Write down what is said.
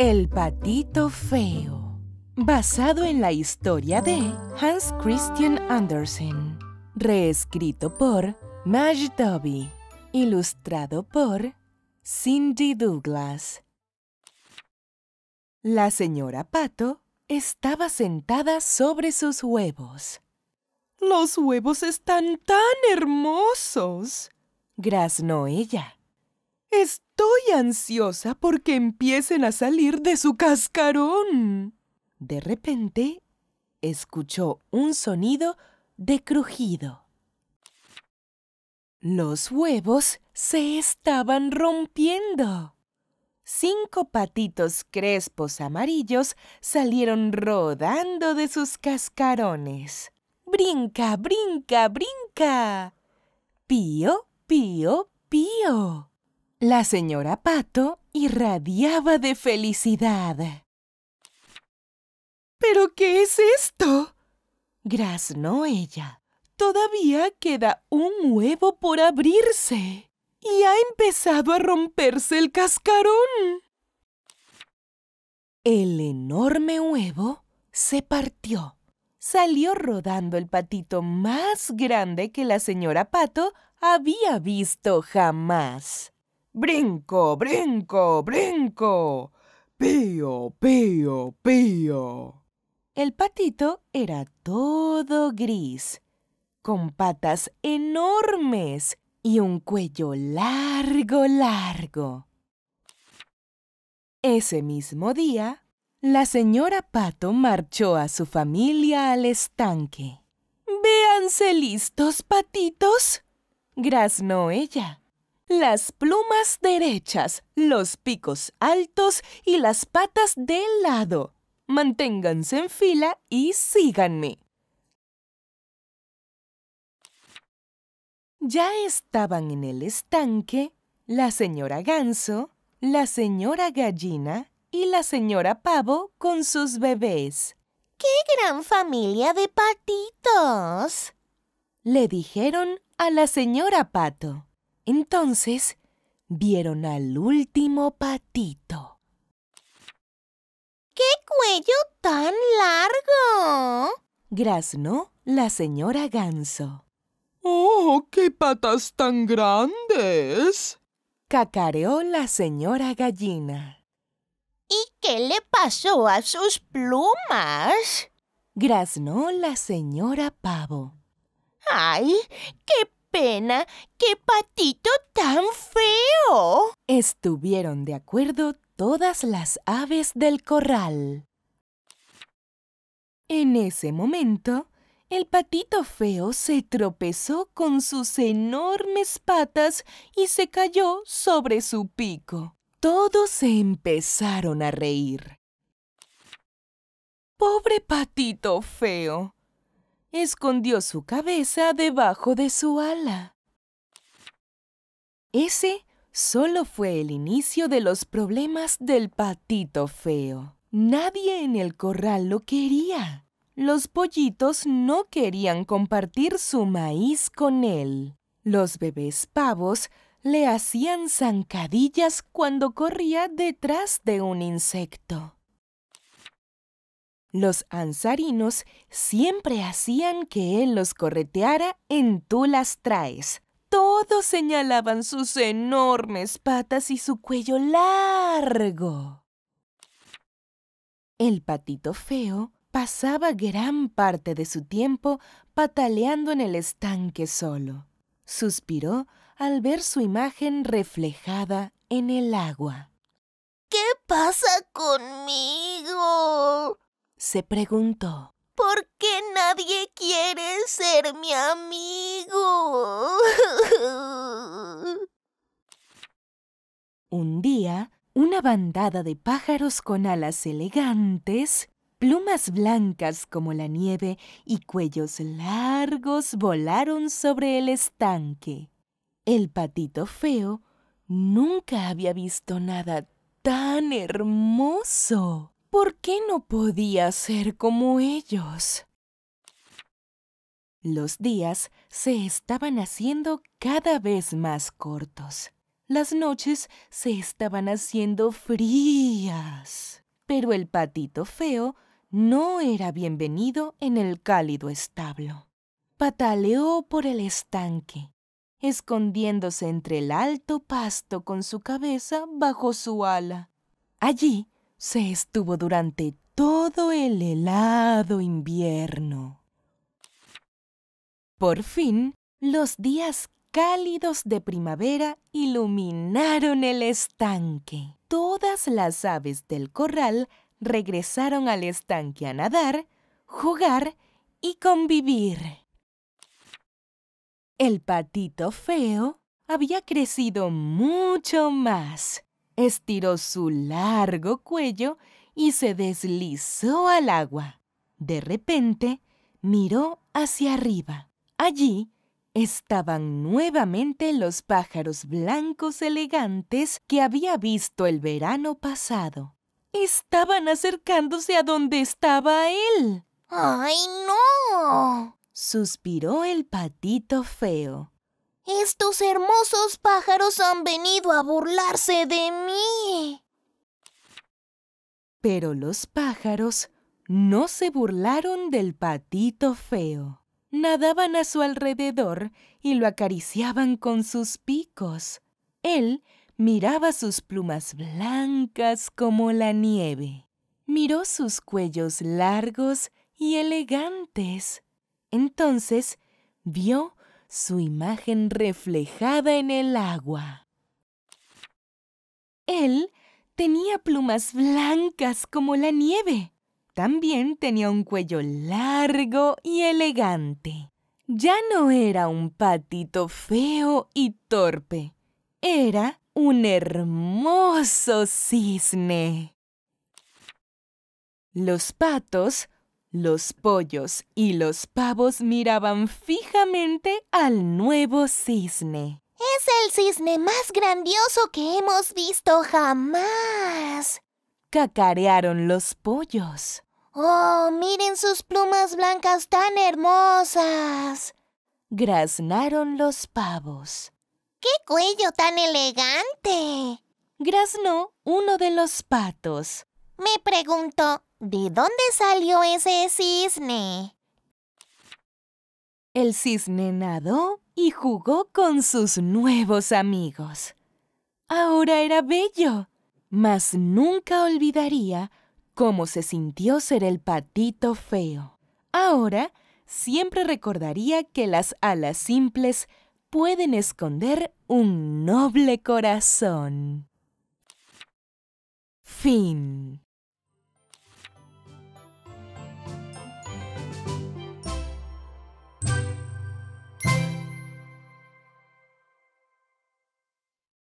El patito feo. Basado en la historia de Hans Christian Andersen. Reescrito por Maj Dobby. Ilustrado por Cindy Douglas. La señora Pato estaba sentada sobre sus huevos. ¡Los huevos están tan hermosos! graznó ella. Estoy ansiosa porque empiecen a salir de su cascarón. De repente, escuchó un sonido de crujido. Los huevos se estaban rompiendo. Cinco patitos crespos amarillos salieron rodando de sus cascarones. ¡Brinca, brinca, brinca! Pío, pío, pío. La señora Pato irradiaba de felicidad. ¿Pero qué es esto? Graznó ella. Todavía queda un huevo por abrirse. Y ha empezado a romperse el cascarón. El enorme huevo se partió. Salió rodando el patito más grande que la señora Pato había visto jamás. Brinco, brinco, brinco. Pío, pío, pío. El patito era todo gris, con patas enormes y un cuello largo, largo. Ese mismo día, la señora Pato marchó a su familia al estanque. ¡Véanse listos, patitos! graznó ella las plumas derechas, los picos altos y las patas de lado. Manténganse en fila y síganme. Ya estaban en el estanque la señora ganso, la señora gallina y la señora pavo con sus bebés. ¡Qué gran familia de patitos! Le dijeron a la señora pato. Entonces vieron al último patito. ¡Qué cuello tan largo! graznó la señora ganso. ¡Oh, qué patas tan grandes! cacareó la señora gallina. ¿Y qué le pasó a sus plumas? graznó la señora pavo. ¡Ay, qué pena! ¡Qué patito tan feo! Estuvieron de acuerdo todas las aves del corral. En ese momento, el patito feo se tropezó con sus enormes patas y se cayó sobre su pico. Todos se empezaron a reír. Pobre patito feo, escondió su cabeza debajo de su ala. Ese solo fue el inicio de los problemas del patito feo. Nadie en el corral lo quería. Los pollitos no querían compartir su maíz con él. Los bebés pavos le hacían zancadillas cuando corría detrás de un insecto los ansarinos siempre hacían que él los correteara en tú las traes. Todos señalaban sus enormes patas y su cuello largo. El patito feo pasaba gran parte de su tiempo pataleando en el estanque solo. Suspiró al ver su imagen reflejada en el agua. ¿Qué pasa conmigo? se preguntó. ¿Por qué nadie quiere ser mi amigo? Un día, una bandada de pájaros con alas elegantes, plumas blancas como la nieve y cuellos largos volaron sobre el estanque. El patito feo nunca había visto nada tan hermoso. ¿Por qué no podía ser como ellos? Los días se estaban haciendo cada vez más cortos. Las noches se estaban haciendo frías. Pero el patito feo no era bienvenido en el cálido establo. Pataleó por el estanque, escondiéndose entre el alto pasto con su cabeza bajo su ala. Allí se estuvo durante todo el helado invierno. Por fin, los días cálidos de primavera iluminaron el estanque. Todas las aves del corral regresaron al estanque a nadar, jugar y convivir. El patito feo había crecido mucho más estiró su largo cuello y se deslizó al agua. De repente, miró hacia arriba. Allí estaban nuevamente los pájaros blancos elegantes que había visto el verano pasado. Estaban acercándose a donde estaba él. ¡Ay, no! suspiró el patito feo. Estos hermosos pájaros han venido a burlarse de mí. Pero los pájaros no se burlaron del patito feo. Nadaban a su alrededor y lo acariciaban con sus picos. Él miraba sus plumas blancas como la nieve. Miró sus cuellos largos y elegantes. Entonces vio su imagen reflejada en el agua. Él tenía plumas blancas como la nieve. También tenía un cuello largo y elegante. Ya no era un patito feo y torpe. Era un hermoso cisne. Los patos los pollos y los pavos miraban fijamente al nuevo cisne. Es el cisne más grandioso que hemos visto jamás. Cacarearon los pollos. ¡Oh, miren sus plumas blancas tan hermosas! Graznaron los pavos. ¡Qué cuello tan elegante! Graznó uno de los patos. Me preguntó. ¿De dónde salió ese cisne? El cisne nadó y jugó con sus nuevos amigos. Ahora era bello, mas nunca olvidaría cómo se sintió ser el patito feo. Ahora siempre recordaría que las alas simples pueden esconder un noble corazón. Fin.